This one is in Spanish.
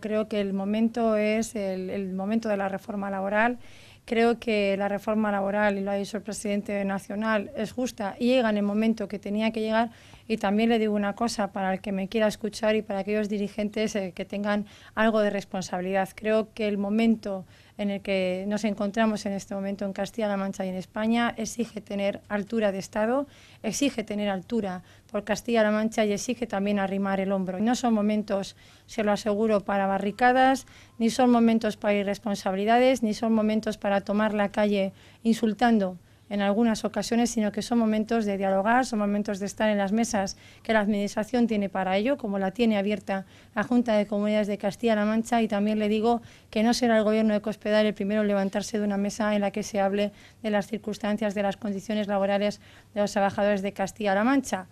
Creo que el momento es el, momento de la reforma laboral Creo que la reforma laboral, y lo ha dicho el presidente nacional, es justa y llega en el momento que tenía que llegar. Y también le digo una cosa para el que me quiera escuchar y para aquellos dirigentes eh, que tengan algo de responsabilidad. Creo que el momento en el que nos encontramos en este momento en Castilla-La Mancha y en España exige tener altura de Estado, exige tener altura por Castilla-La Mancha y exige también arrimar el hombro. No son momentos, se lo aseguro, para barricadas, ni son momentos para irresponsabilidades, ni son momentos para tomar la calle insultando en algunas ocasiones, sino que son momentos de dialogar, son momentos de estar en las mesas que la Administración tiene para ello, como la tiene abierta la Junta de Comunidades de Castilla-La Mancha. Y también le digo que no será el Gobierno de Cospedal el primero en levantarse de una mesa en la que se hable de las circunstancias, de las condiciones laborales de los trabajadores de Castilla-La Mancha.